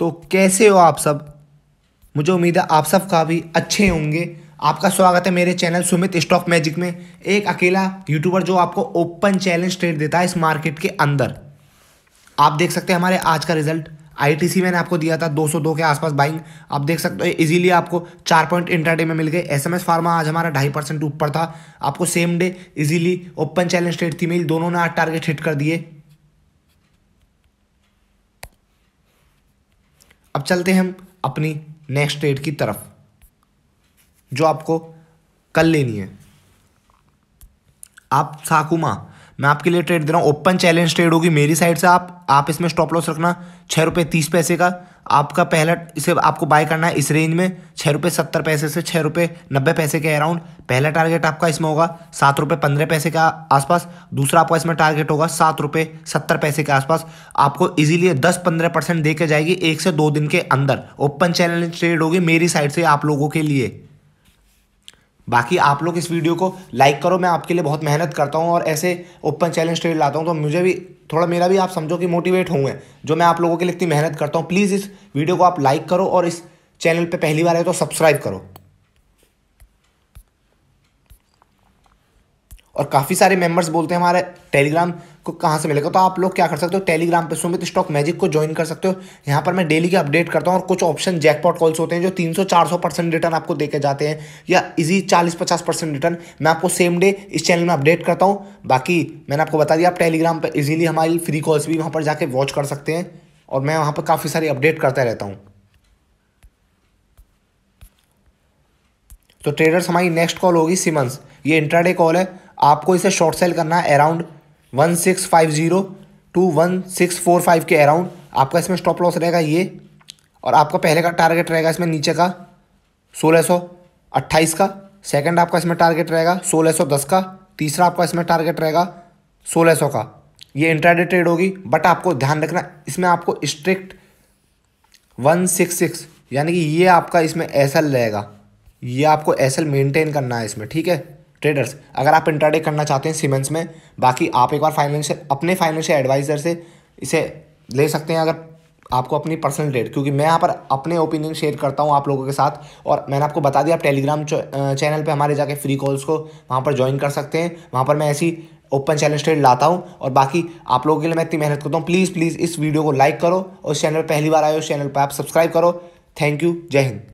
तो कैसे हो आप सब मुझे उम्मीद है आप सब का भी अच्छे होंगे आपका स्वागत है मेरे चैनल सुमित स्टॉक मैजिक में एक अकेला यूट्यूबर जो आपको ओपन चैलेंज ट्रेड देता है इस मार्केट के अंदर आप देख सकते हैं हमारे आज का रिजल्ट आईटीसी मैंने आपको दिया था 202 के आसपास बाइंग आप देख सकते हो इजीली आपको चार पॉइंट इंटरडे में मिल गए एसएमएस फार्मा आज हमारा ढाई परसेंट ऊपर था आपको same day easily open challenge trade थी मेरी दोनों ने आज टारगेट हिट कर दिए अब चलते हैं हम अपनी नेक्स्ट ट्रेड की तरफ जो आपको कल लेनी है आप साकुमा मैं आपके लिए ट्रेड दे रहा हूँ ओपन चैलेंज ट्रेड होगी मेरी साइड से आप आप इसमें स्टॉप लॉस रखना छः रुपये तीस पैसे का आपका पहला इसे आपको बाय करना है इस रेंज में छः रुपये सत्तर पैसे से छः रुपये नब्बे पैसे के अराउंड पहला टारगेट आपका इसमें होगा सात रुपये पंद्रह पैसे के आसपास दूसरा आपका इसमें टारगेट होगा सात रुपये सत्तर पैसे के आसपास आपको इजीली दस पंद्रह परसेंट दे के जाएगी एक से दो दिन के अंदर ओपन चैलेंज ट्रेड होगी मेरी साइड से आप लोगों के लिए बाकी आप लोग इस वीडियो को लाइक करो मैं आपके लिए बहुत मेहनत करता हूँ और ऐसे ओपन चैलेंज ट्रेड लाता हूँ तो मुझे भी थोड़ा मेरा भी आप समझो कि मोटिवेट होंगे जो मैं आप लोगों के लिए इतनी मेहनत करता हूँ प्लीज़ इस वीडियो को आप लाइक करो और इस चैनल पर पहली बार है तो सब्सक्राइब करो और काफ़ी सारे मेंबर्स बोलते हैं हमारे टेलीग्राम को कहाँ से मिलेगा तो आप लोग क्या कर सकते हो टेलीग्राम पे सुमित स्टॉक मैजिक को ज्वाइन कर सकते हो यहाँ पर मैं डेली के अपडेट करता हूँ और कुछ ऑप्शन जैकपॉट कॉल्स होते हैं जो 300-400 परसेंट रिटर्न आपको देके जाते हैं या इजी 40-50 परसेंट रिटर्न मैं आपको सेम डे इस चैनल में अपडेट करता हूँ बाकी मैंने आपको बता दिया आप टेलीग्राम पर ईजिली हमारी फ्री कॉल्स भी वहाँ पर जाकर वॉच कर सकते हैं और मैं वहाँ पर काफ़ी सारी अपडेट करता रहता हूँ तो ट्रेडर्स हमारी नेक्स्ट कॉल होगी सिमंस ये इंट्राडे कॉल है आपको इसे शॉर्ट सेल करना है around one six five zero two one six four five के अराउंड आपका इसमें स्टॉप लॉस रहेगा ये और आपका पहले का टारगेट रहेगा इसमें नीचे का सोलह सौ अट्ठाईस का सेकेंड आपका इसमें टारगेट रहेगा सोलह सौ दस का तीसरा आपका इसमें टारगेट रहेगा सोलह सौ का ये इंटरडे ट्रेड होगी बट आपको ध्यान रखना इसमें आपको स्ट्रिक्ट वन सिक्स सिक्स यानी कि ये आपका इसमें एस रहेगा ये आपको एस मेंटेन करना है इसमें ठीक है ट्रेडर्स अगर आप इंटरडे करना चाहते हैं सीमेंस में बाकी आप एक बार फाइनेंशियल अपने फाइनेंशियल एडवाइज़र से इसे ले सकते हैं अगर आपको अपनी पर्सनल डेट क्योंकि मैं यहाँ पर अपने ओपिनियन शेयर करता हूँ आप लोगों के साथ और मैंने आपको बता दिया आप टेलीग्राम चैनल पे हमारे जाके फ्री कॉल्स को वहाँ पर ज्वाइन कर सकते हैं वहाँ पर मैं ऐसी ओपन चैलेंज ट्रेड लाता हूँ और बाकी आप लोगों के लिए मैं इतनी मेहनत करता हूँ प्लीज़ प्लीज़ इस वीडियो को लाइक करो और चैनल पर पहली बार आए उस चैनल पर आप सब्सक्राइब करो थैंक यू जय हिंद